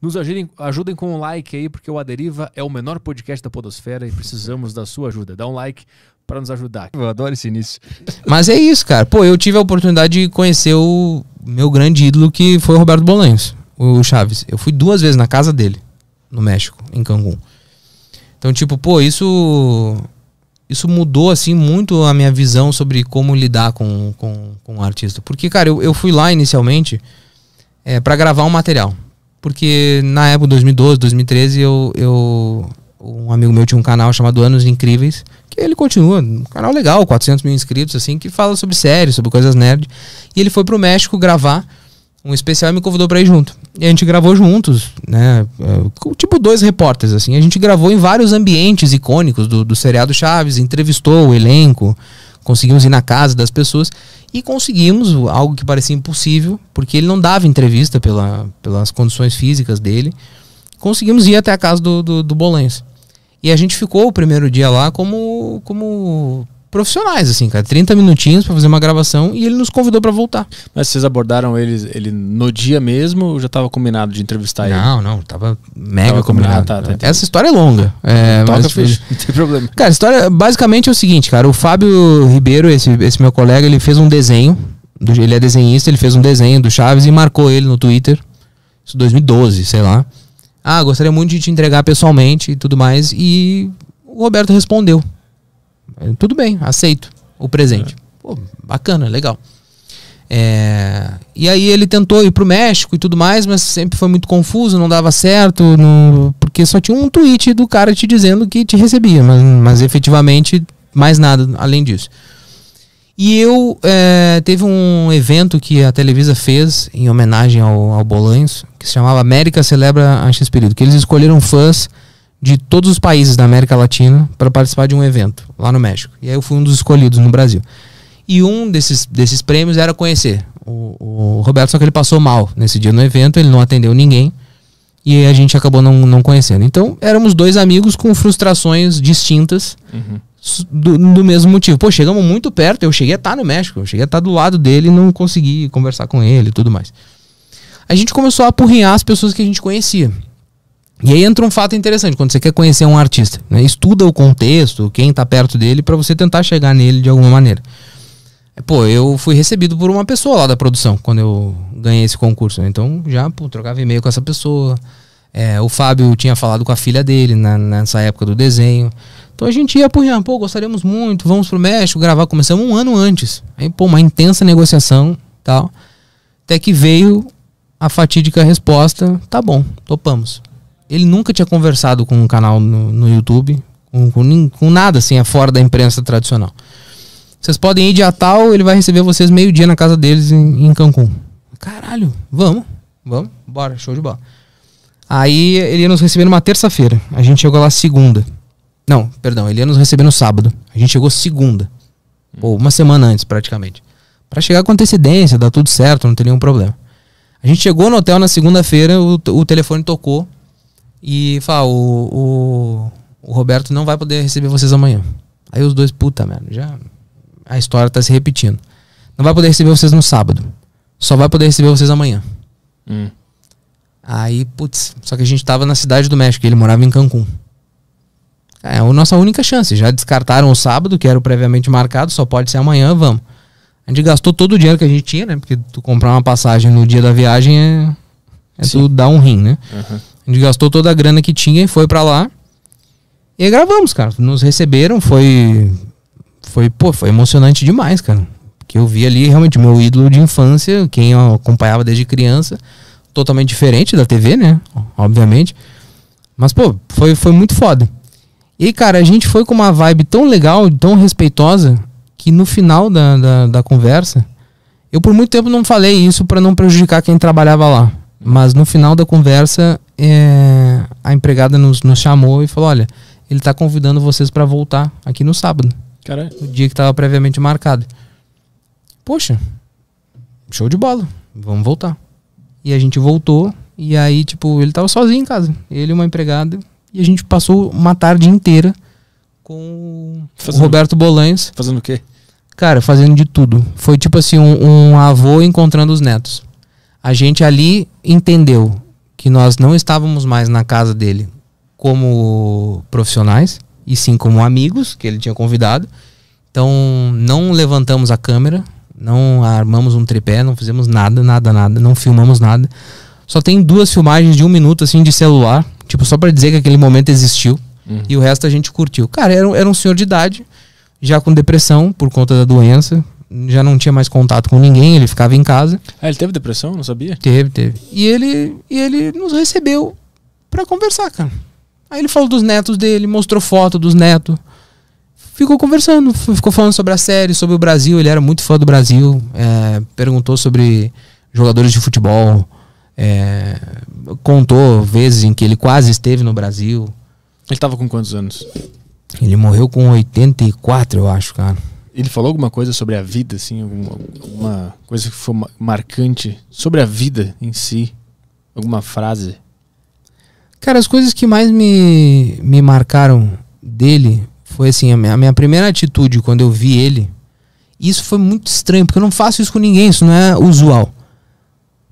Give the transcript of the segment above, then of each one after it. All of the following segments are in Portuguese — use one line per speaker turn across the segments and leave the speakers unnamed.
Nos ajudem, ajudem com um like aí, porque o Aderiva é o menor podcast da Podosfera e precisamos da sua ajuda. Dá um like para nos ajudar. Eu adoro esse início. Mas é isso, cara. Pô, eu tive a oportunidade de conhecer o meu grande ídolo, que foi o Roberto Bolanhos, o Chaves. Eu fui duas vezes na casa dele, no México, em Cancún. Então, tipo, pô, isso. Isso mudou, assim, muito a minha visão sobre como lidar com, com, com o artista. Porque, cara, eu, eu fui lá inicialmente é, para gravar um material. Porque na época, 2012, 2013, eu, eu, um amigo meu tinha um canal chamado Anos Incríveis, que ele continua, um canal legal, 400 mil inscritos, assim, que fala sobre séries, sobre coisas nerd. E ele foi pro México gravar um especial e me convidou para ir junto. E a gente gravou juntos, né? É, tipo dois repórteres, assim. A gente gravou em vários ambientes icônicos do, do seriado Chaves, entrevistou o elenco, conseguimos ir na casa das pessoas e conseguimos algo que parecia impossível, porque ele não dava entrevista pela, pelas condições físicas dele. Conseguimos ir até a casa do, do, do Bolense. E a gente ficou o primeiro dia lá como, como profissionais, assim, cara. 30 minutinhos para fazer uma gravação e ele nos convidou para voltar. Mas vocês abordaram ele, ele no dia mesmo ou já tava combinado de entrevistar não, ele? Não, não, tava mega tava combinado. combinado. Tá, tá, Essa história é longa. É, Toca, mas, Não tem problema. Cara, a história basicamente é o seguinte, cara. O Fábio Ribeiro, esse, esse meu colega, ele fez um desenho. Do, ele é desenhista, ele fez um desenho do Chaves e marcou ele no Twitter. Isso 2012, sei lá. Ah, gostaria muito de te entregar pessoalmente e tudo mais. E o Roberto respondeu. É, tudo bem, aceito o presente. É. Pô, bacana, legal. É, e aí ele tentou ir pro México e tudo mais, mas sempre foi muito confuso, não dava certo, porque só tinha um tweet do cara te dizendo que te recebia, mas, mas efetivamente mais nada além disso. E eu é, teve um evento que a Televisa fez em homenagem ao, ao Bolanhos, que se chamava América Celebra a X Período, que eles escolheram fãs de todos os países da América Latina para participar de um evento lá no México. E aí eu fui um dos escolhidos no Brasil. E um desses, desses prêmios era conhecer o, o Roberto, só que ele passou mal nesse dia no evento, ele não atendeu ninguém e a gente acabou não, não conhecendo. Então éramos dois amigos com frustrações distintas uhum. do, do, mesmo motivo. Pô, chegamos muito perto, eu cheguei a estar tá no México, eu cheguei a estar tá do lado dele não consegui conversar com ele e tudo mais. A gente começou a apurrinhar as pessoas que a gente conhecia. E aí entra um fato interessante, quando você quer conhecer um artista, né? estuda o contexto, quem está perto dele, para você tentar chegar nele de alguma maneira. É, pô, eu fui recebido por uma pessoa lá da produção, quando eu ganhei esse concurso. Né? Então já pô, trocava e-mail com essa pessoa. É, o Fábio tinha falado com a filha dele na, nessa época do desenho. Então a gente ia pro Rian, pô, gostaríamos muito, vamos pro México gravar. Começamos um ano antes. Aí, pô, uma intensa negociação tal. Até que veio a fatídica resposta: tá bom, topamos. Ele nunca tinha conversado com um canal no, no YouTube, com, com, com, nada assim, é fora da imprensa tradicional. Vocês podem ir de Atal, ele vai receber vocês meio-dia na casa deles em, em Cancún. Caralho, vamos, vamos, bora, show de bola. Aí ele ia nos receber numa terça-feira. A gente chegou lá segunda. Não, perdão, ele ia nos receber no sábado. A gente chegou segunda. Ou hum. uma semana antes, praticamente. para chegar com antecedência, dar tudo certo, não tem nenhum problema. A gente chegou no hotel na segunda-feira, o, o telefone tocou e fala: ah, o, o, o Roberto não vai poder receber vocês amanhã. Aí os dois, puta merda, já a história tá se repetindo. Não vai poder receber vocês no sábado. Só vai poder receber vocês amanhã. Hum. Aí, putz, só que a gente tava na cidade do México, ele morava em Cancún. É a nossa única chance. Já descartaram o sábado, que era o previamente marcado, só pode ser amanhã, vamos. A gente gastou todo o dinheiro que a gente tinha, né? Porque tu comprar uma passagem no dia da viagem é, é tu dar um rim, né? Uhum. A gente gastou toda a grana que tinha e foi para lá. E gravamos, cara. Nos receberam, foi. Foi, pô, foi emocionante demais, cara. que eu vi ali realmente meu ídolo de infância, quem eu acompanhava desde criança, totalmente diferente da TV, né? Obviamente. Mas, pô, foi, foi muito foda. E, cara, a gente foi com uma vibe tão legal, tão respeitosa, que no final da, da, da conversa, eu por muito tempo não falei isso para não prejudicar quem trabalhava lá. Mas no final da conversa, é, a empregada nos, nos, chamou e falou: olha, ele está convidando vocês para voltar aqui no sábado. Caralho. dia que estava previamente marcado. Poxa, show de bola, vamos voltar. E a gente voltou, e aí, tipo, ele estava sozinho em casa. Ele, uma empregada, e a gente passou uma tarde inteira com fazendo, o Roberto Bolanes. Fazendo o quê? Cara, fazendo de tudo. Foi tipo assim, um, um avô encontrando os netos. A gente ali entendeu que nós não estávamos mais na casa dele como profissionais, e sim como amigos que ele tinha convidado. Então, não levantamos a câmera, não armamos um tripé, não fizemos nada, nada, nada, não filmamos nada. Só tem duas filmagens de um minuto, assim, de celular, tipo, só para dizer que aquele momento existiu. Uhum. E o resto a gente curtiu. Cara, era, era um senhor de idade, já com depressão por conta da doença, já não tinha mais contato com ninguém, ele ficava em casa. Ah, ele teve depressão? Não sabia? Teve, teve. E ele, e ele nos recebeu para conversar, cara. Aí ele falou dos netos dele, mostrou foto dos netos. Ficou conversando, ficou falando sobre a série, sobre o Brasil. Ele era muito fã do Brasil. É, perguntou sobre jogadores de futebol. É, contou vezes em que ele quase esteve no Brasil. Ele estava com quantos anos? Ele morreu com 84, eu acho, cara. Ele falou alguma coisa sobre a vida, assim, alguma, alguma coisa que foi marcante sobre a vida em si? Alguma frase? Cara, as coisas que mais me, me marcaram dele foi assim, a minha, a minha, primeira atitude quando eu vi ele. Isso foi muito estranho, porque eu não faço isso com ninguém, isso não é usual.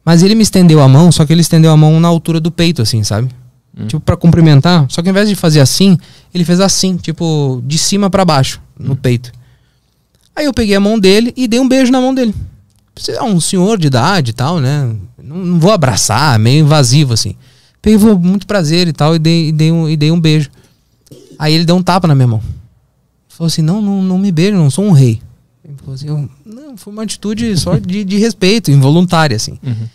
Mas ele me estendeu a mão, só que ele estendeu a mão na altura do peito, assim, sabe? Hum. Tipo, para cumprimentar. Só que ao invés de fazer assim, ele fez assim, tipo, de cima para baixo, no hum. peito. Aí eu peguei a mão dele e dei um beijo na mão dele. É um senhor de idade e tal, né? Não, não vou abraçar, meio invasivo assim. Peguei, muito prazer e tal, e dei, e dei, um, e dei um beijo. Aí ele deu um tapa na minha mão. Falou assim: não, não, não me beijo não sou um rei. Ele falou assim: eu, não, foi uma atitude só de, de respeito, involuntária, assim. Uhum.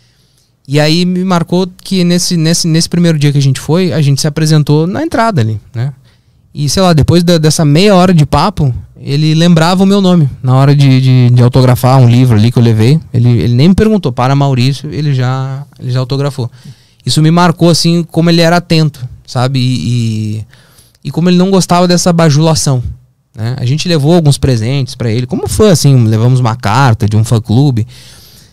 E aí me marcou que nesse, nesse, nesse primeiro dia que a gente foi, a gente se apresentou na entrada ali, né? E sei lá, depois dessa meia hora de papo, ele lembrava o meu nome na hora de, de, de, autografar um livro ali que eu levei. Ele, ele nem me perguntou, para Maurício, ele já, ele já autografou. Isso me marcou, assim, como ele era atento, sabe? E, e, e como ele não gostava dessa bajulação. Né? A gente levou alguns presentes para ele, como fã, assim, levamos uma carta de um fã-clube.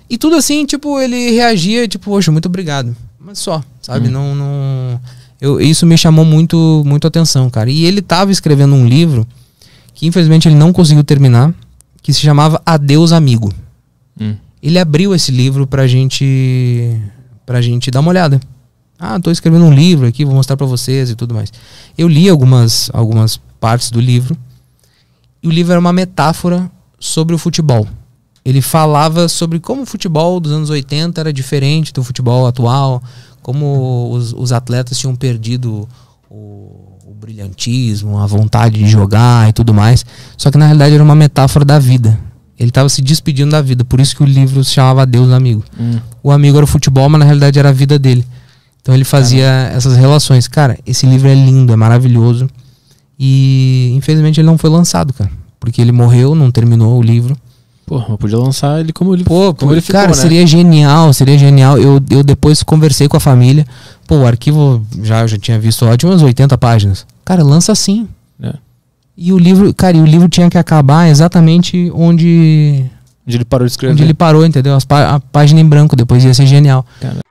E tudo assim, tipo, ele reagia, tipo, poxa, muito obrigado. Mas só, sabe? Hum. Não. não... Eu, isso me chamou muito, muito atenção, cara. E ele estava escrevendo um livro que infelizmente ele não conseguiu terminar, que se chamava Adeus Amigo. Hum. Ele abriu esse livro pra gente pra gente dar uma olhada. Ah, tô escrevendo um livro aqui, vou mostrar para vocês e tudo mais. Eu li algumas algumas partes do livro. E o livro era uma metáfora sobre o futebol. Ele falava sobre como o futebol dos anos 80 era diferente do futebol atual, como os, os atletas tinham perdido o, brilhantismo, a vontade de jogar e tudo mais. Só que na realidade era uma metáfora da vida. Ele estava se despedindo da vida, por isso que o livro se chamava Deus Amigo. Hum. O amigo era o futebol, mas na realidade era a vida dele. Então ele fazia Caramba. essas relações. Cara, esse livro é lindo, é maravilhoso. E infelizmente ele não foi lançado, cara. Porque ele morreu, não terminou o livro. Pô, eu podia lançar ele como ele, Pô, como ele ficou, Cara, né? seria genial, seria genial. Eu, eu depois conversei com a família. Pô, o arquivo já, já tinha visto umas 80 páginas. Cara, lança assim. É. E o livro, cara, e o livro tinha que acabar exatamente onde. Onde ele parou de escrever. Onde ele parou, entendeu? As pá a página em branco, depois ia ser genial. Caramba.